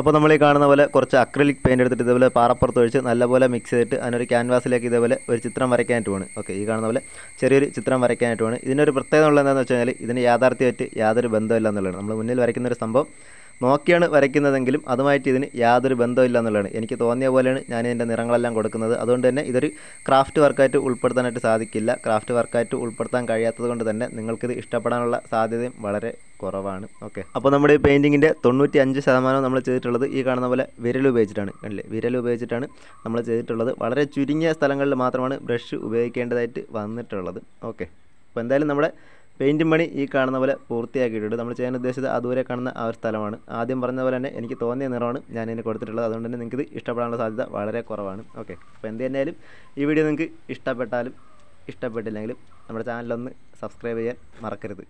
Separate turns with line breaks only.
അപ്പോൾ നമ്മൾ ഈ കാണുന്ന പോലെ കുറച്ച് അക്രലിക് പെയിൻ്റ് എടുത്തിട്ട് ഇതേപോലെ പാറപ്പുറത്ത് ഒഴിച്ച് നല്ലപോലെ മിക്സ് ചെയ്തിട്ട് അതിനൊരു ക്യാൻവാസിലേക്ക് ഇതേപോലെ ഒരു ചിത്രം വരയ്ക്കാനായിട്ട് വേണം ഓക്കെ ഈ കാണുന്ന പോലെ ചെറിയൊരു ചിത്രം വരയ്ക്കാനായിട്ട് വേണം ഇതിനൊരു പ്രത്യേകത ഉള്ളത് എന്താണെന്ന് വെച്ച് കഴിഞ്ഞാൽ ഇതിന് യാഥാർത്ഥ്യമായിട്ട് യാതൊരു ബന്ധമില്ല എന്നുള്ളതാണ് നമ്മൾ മുന്നിൽ വരയ്ക്കുന്ന ഒരു സംഭവം നോക്കിയാണ് വരയ്ക്കുന്നതെങ്കിലും അതുമായിട്ട് ഇതിന് യാതൊരു ബന്ധമില്ല എന്നുള്ളതാണ് എനിക്ക് തോന്നിയ പോലെയാണ് ഞാൻ ഇതിൻ്റെ നിറങ്ങളെല്ലാം കൊടുക്കുന്നത് അതുകൊണ്ട് തന്നെ ഇതൊരു ക്രാഫ്റ്റ് വർക്കായിട്ട് ഉൾപ്പെടുത്താനായിട്ട് സാധിക്കില്ല ക്രാഫ്റ്റ് വർക്കായിട്ട് ഉൾപ്പെടുത്താൻ കഴിയാത്തത് കൊണ്ട് തന്നെ നിങ്ങൾക്കിത് ഇഷ്ടപ്പെടാനുള്ള സാധ്യതയും വളരെ കുറവാണ് ഓക്കെ അപ്പോൾ നമ്മുടെ ഈ പെയിൻറ്റിങ്ങിൻ്റെ തൊണ്ണൂറ്റി അഞ്ച് ശതമാനം നമ്മൾ ചെയ്തിട്ടുള്ളത് ഈ കാണുന്ന പോലെ വിരൽ ഉപയോഗിച്ചിട്ടാണ് കണ്ടില്ലേ വിരൽ ഉപയോഗിച്ചിട്ടാണ് നമ്മൾ ചെയ്തിട്ടുള്ളത് വളരെ ചുരുങ്ങിയ സ്ഥലങ്ങളിൽ മാത്രമാണ് ബ്രഷ് ഉപയോഗിക്കേണ്ടതായിട്ട് വന്നിട്ടുള്ളത് ഓക്കെ അപ്പോൾ എന്തായാലും നമ്മുടെ പെയിൻറ്റും പണി ഈ കാണുന്ന പോലെ പൂർത്തിയാക്കിയിട്ടുണ്ട് നമ്മൾ ചെയ്യാൻ ഉദ്ദേശിച്ചത് അതുവരെ കാണുന്ന ആ ഒരു സ്ഥലമാണ് ആദ്യം പറഞ്ഞ പോലെ തന്നെ എനിക്ക് തോന്നിയ നിറമാണ് ഞാൻ ഇതിന് കൊടുത്തിട്ടുള്ളത് അതുകൊണ്ട് തന്നെ നിങ്ങൾക്ക് ഇഷ്ടപ്പെടാനുള്ള സാധ്യത വളരെ കുറവാണ് ഓക്കെ അപ്പോൾ എന്ത് ഈ വീഡിയോ നിങ്ങൾക്ക് ഇഷ്ടപ്പെട്ടാലും ഇഷ്ടപ്പെട്ടില്ലെങ്കിലും നമ്മുടെ ചാനലൊന്ന് സബ്സ്ക്രൈബ് ചെയ്യാൻ മറക്കരുത്